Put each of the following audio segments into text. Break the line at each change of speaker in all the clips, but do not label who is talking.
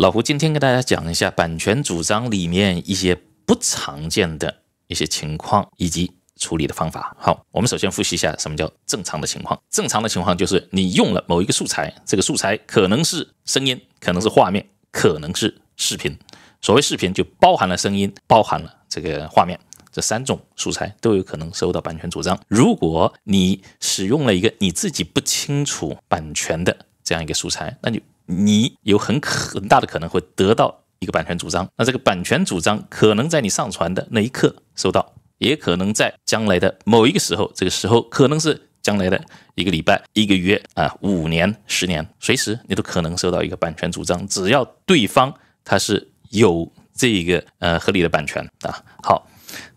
老胡今天跟大家讲一下版权主张里面一些不常见的一些情况以及处理的方法。好，我们首先复习一下什么叫正常的情况。正常的情况就是你用了某一个素材，这个素材可能是声音，可能是画面，可能是视频。所谓视频就包含了声音，包含了这个画面，这三种素材都有可能收到版权主张。如果你使用了一个你自己不清楚版权的这样一个素材，那就你有很很大的可能会得到一个版权主张，那这个版权主张可能在你上传的那一刻收到，也可能在将来的某一个时候，这个时候可能是将来的一个礼拜、一个月啊、五年、十年，随时你都可能收到一个版权主张，只要对方他是有这个呃合理的版权啊。好，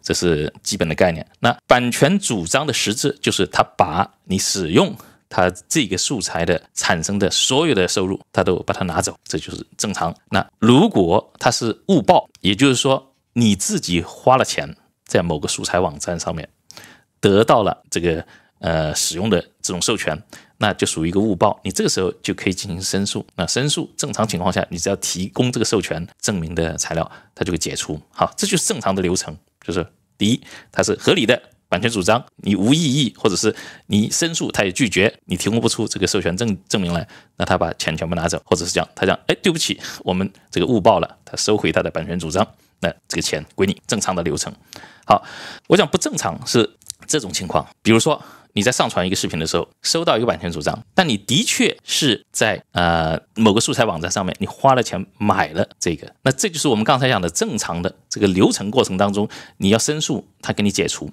这是基本的概念。那版权主张的实质就是他把你使用。他这个素材的产生的所有的收入，他都把它拿走，这就是正常。那如果他是误报，也就是说你自己花了钱在某个素材网站上面得到了这个呃使用的这种授权，那就属于一个误报。你这个时候就可以进行申诉。那申诉正常情况下，你只要提供这个授权证明的材料，它就会解除。好，这就是正常的流程，就是第一，它是合理的。版权主张，你无异议，或者是你申诉，他也拒绝，你提供不出这个授权证证明来，那他把钱全部拿走，或者是讲他讲，哎，对不起，我们这个误报了，他收回他的版权主张，那这个钱归你，正常的流程。好，我讲不正常是这种情况，比如说。你在上传一个视频的时候，收到一个版权主张，但你的确是在呃某个素材网站上面，你花了钱买了这个，那这就是我们刚才讲的正常的这个流程过程当中，你要申诉，他给你解除。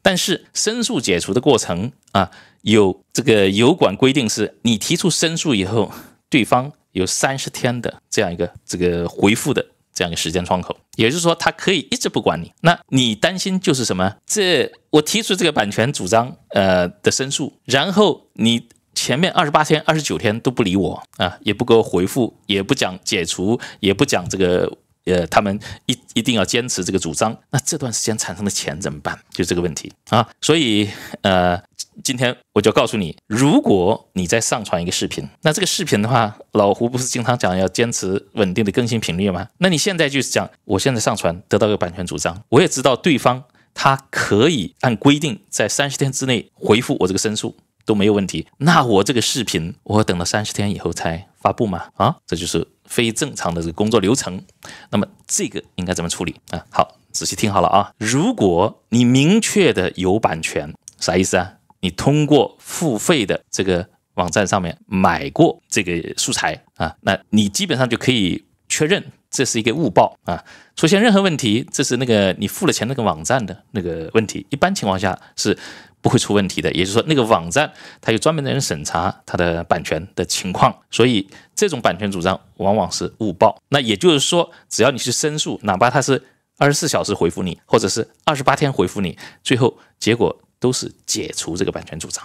但是申诉解除的过程啊，有这个有管规定，是你提出申诉以后，对方有三十天的这样一个这个回复的。这样一个时间窗口，也就是说，他可以一直不管你。那你担心就是什么？这我提出这个版权主张，呃的申诉，然后你前面二十八天、二十九天都不理我啊，也不给我回复，也不讲解除，也不讲这个。呃，他们一一定要坚持这个主张，那这段时间产生的钱怎么办？就这个问题啊，所以呃，今天我就告诉你，如果你在上传一个视频，那这个视频的话，老胡不是经常讲要坚持稳定的更新频率吗？那你现在就是讲，我现在上传得到个版权主张，我也知道对方他可以按规定在三十天之内回复我这个申诉都没有问题，那我这个视频我等了三十天以后才发布嘛？啊，这就是。非正常的这个工作流程，那么这个应该怎么处理啊？好，仔细听好了啊！如果你明确的有版权，啥意思啊？你通过付费的这个网站上面买过这个素材啊，那你基本上就可以确认。这是一个误报啊！出现任何问题，这是那个你付了钱那个网站的那个问题。一般情况下是不会出问题的，也就是说，那个网站它有专门的人审查它的版权的情况，所以这种版权主张往往是误报。那也就是说，只要你去申诉，哪怕他是二十四小时回复你，或者是二十八天回复你，最后结果都是解除这个版权主张，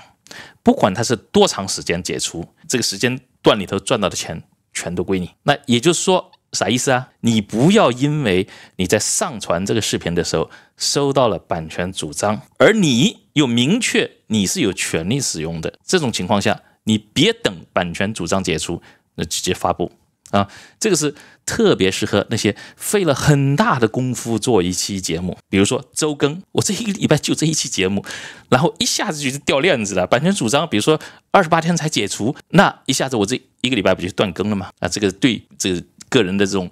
不管他是多长时间解除，这个时间段里头赚到的钱全都归你。那也就是说。啥意思啊？你不要因为你在上传这个视频的时候收到了版权主张，而你又明确你是有权利使用的这种情况下，你别等版权主张解除，那直接发布啊！这个是特别适合那些费了很大的功夫做一期节目，比如说周更，我这一个礼拜就这一期节目，然后一下子就是掉链子了。版权主张，比如说二十八天才解除，那一下子我这一个礼拜不就断更了吗？啊，这个对这个。个人的这种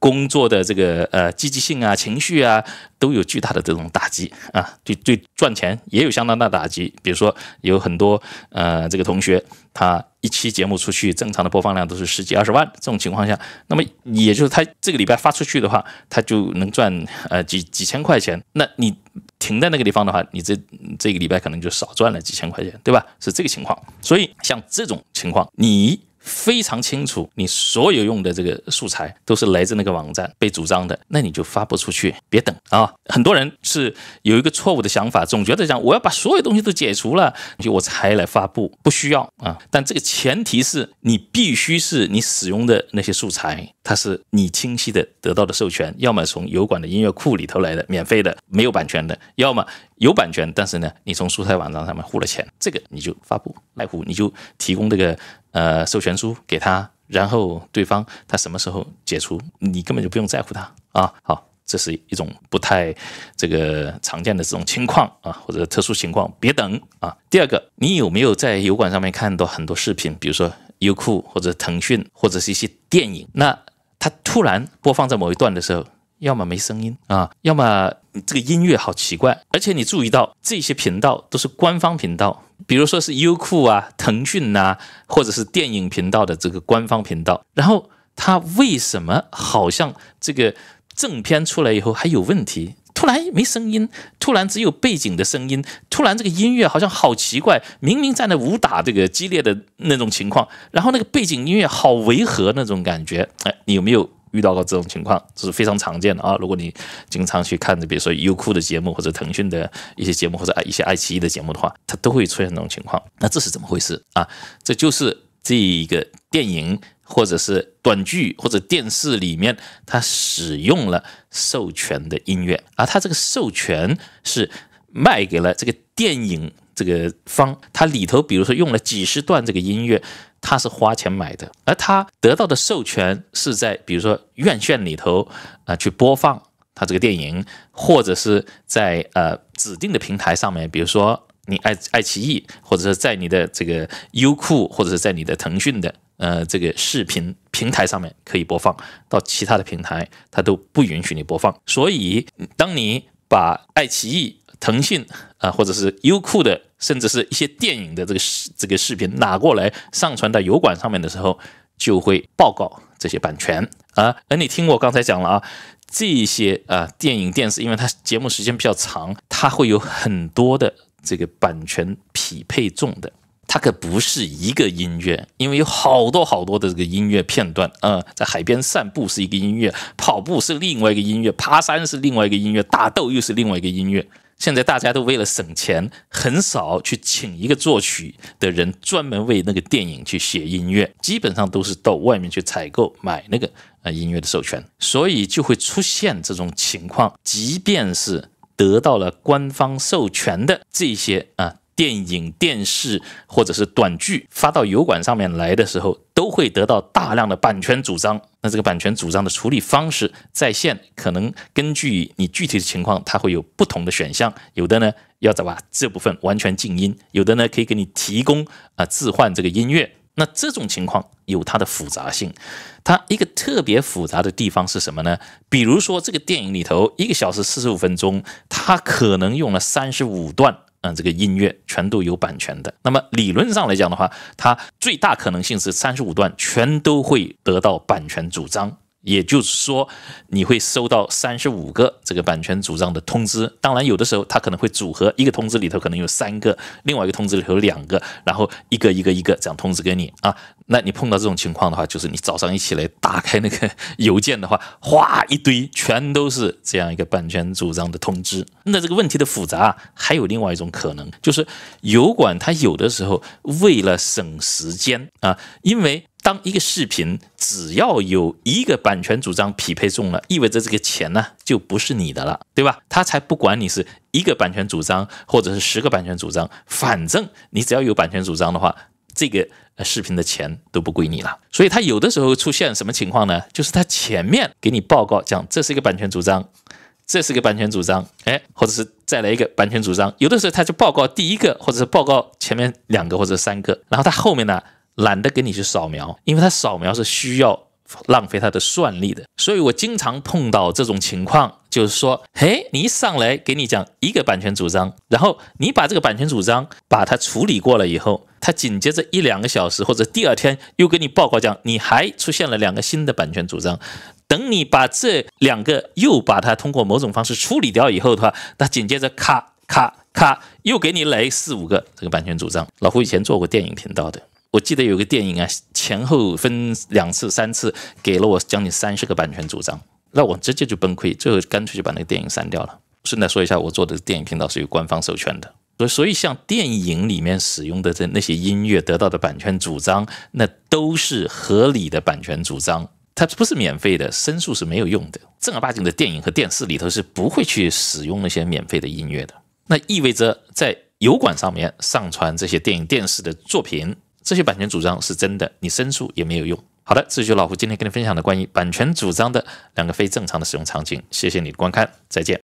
工作的这个呃积极性啊、情绪啊，都有巨大的这种打击啊，对对，赚钱也有相当大打击。比如说，有很多呃这个同学，他一期节目出去正常的播放量都是十几二十万，这种情况下，那么也就是他这个礼拜发出去的话，他就能赚呃几几千块钱。那你停在那个地方的话，你这这个礼拜可能就少赚了几千块钱，对吧？是这个情况。所以像这种情况，你。非常清楚，你所有用的这个素材都是来自那个网站被主张的，那你就发不出去。别等啊！很多人是有一个错误的想法，总觉得讲我要把所有东西都解除了，就我才来发布，不需要啊。但这个前提是你必须是你使用的那些素材，它是你清晰的得到的授权，要么从油管的音乐库里头来的免费的没有版权的，要么有版权，但是呢你从素材网站上面付了钱，这个你就发布，来乎你就提供这个。呃，授权书给他，然后对方他什么时候解除，你根本就不用在乎他啊。好，这是一种不太这个常见的这种情况啊，或者特殊情况，别等啊。第二个，你有没有在油管上面看到很多视频，比如说优酷或者腾讯或者是一些电影，那它突然播放在某一段的时候。要么没声音啊，要么这个音乐好奇怪。而且你注意到这些频道都是官方频道，比如说是优酷啊、腾讯呐，或者是电影频道的这个官方频道。然后它为什么好像这个正片出来以后还有问题？突然没声音，突然只有背景的声音，突然这个音乐好像好奇怪。明明在那武打这个激烈的那种情况，然后那个背景音乐好违和那种感觉。哎，你有没有？遇到过这种情况，这是非常常见的啊！如果你经常去看比如说优酷的节目，或者腾讯的一些节目，或者爱一些爱奇艺的节目的话，它都会出现这种情况。那这是怎么回事啊？这就是这个电影或者是短剧或者电视里面，它使用了授权的音乐，而它这个授权是卖给了这个电影这个方，它里头比如说用了几十段这个音乐。他是花钱买的，而他得到的授权是在比如说院线里头啊去播放他这个电影，或者是在呃指定的平台上面，比如说你爱爱奇艺，或者是在你的这个优酷，或者是在你的腾讯的呃这个视频平台上面可以播放，到其他的平台他都不允许你播放。所以，当你把爱奇艺，腾讯啊，或者是优酷的，甚至是一些电影的这个视这个视频拿过来上传到油管上面的时候，就会报告这些版权啊。而你听我刚才讲了啊，这些啊电影电视，因为它节目时间比较长，它会有很多的这个版权匹配中的。它可不是一个音乐，因为有好多好多的这个音乐片段啊。在海边散步是一个音乐，跑步是另外一个音乐，爬山是另外一个音乐，打斗又是另外一个音乐。现在大家都为了省钱，很少去请一个作曲的人专门为那个电影去写音乐，基本上都是到外面去采购买那个啊音乐的授权，所以就会出现这种情况。即便是得到了官方授权的这些啊。电影、电视或者是短剧发到油管上面来的时候，都会得到大量的版权主张。那这个版权主张的处理方式，在线可能根据你具体的情况，它会有不同的选项。有的呢要怎么这部分完全静音，有的呢可以给你提供啊置换这个音乐。那这种情况有它的复杂性。它一个特别复杂的地方是什么呢？比如说这个电影里头一个小时四十五分钟，它可能用了三十五段。嗯，这个音乐全都有版权的。那么理论上来讲的话，它最大可能性是三十五段全都会得到版权主张。也就是说，你会收到三十五个这个版权主张的通知。当然，有的时候它可能会组合一个通知里头可能有三个，另外一个通知里头有两个，然后一个一个一个这样通知给你啊。那你碰到这种情况的话，就是你早上一起来打开那个邮件的话，哗一堆全都是这样一个版权主张的通知。那这个问题的复杂还有另外一种可能，就是油管它有的时候为了省时间啊，因为。当一个视频只要有一个版权主张匹配中了，意味着这个钱呢就不是你的了，对吧？他才不管你是一个版权主张或者是十个版权主张，反正你只要有版权主张的话，这个视频的钱都不归你了。所以他有的时候出现什么情况呢？就是他前面给你报告讲这是一个版权主张，这是一个版权主张，哎，或者是再来一个版权主张。有的时候他就报告第一个，或者是报告前面两个或者三个，然后他后面呢？懒得给你去扫描，因为他扫描是需要浪费他的算力的。所以我经常碰到这种情况，就是说，嘿，你一上来给你讲一个版权主张，然后你把这个版权主张把它处理过了以后，他紧接着一两个小时或者第二天又给你报告讲，你还出现了两个新的版权主张。等你把这两个又把它通过某种方式处理掉以后的话，那紧接着咔咔咔又给你来四五个这个版权主张。老胡以前做过电影频道的。我记得有个电影啊，前后分两次、三次给了我将近三十个版权主张，那我直接就崩溃，最后干脆就把那个电影删掉了。顺带说一下，我做的电影频道是有官方授权的，所以，所以像电影里面使用的这那些音乐得到的版权主张，那都是合理的版权主张，它不是免费的，申诉是没有用的。正儿八经的电影和电视里头是不会去使用那些免费的音乐的，那意味着在油管上面上传这些电影电视的作品。这些版权主张是真的，你申诉也没有用。好的，这就是老胡今天跟你分享的关于版权主张的两个非正常的使用场景。谢谢你的观看，再见。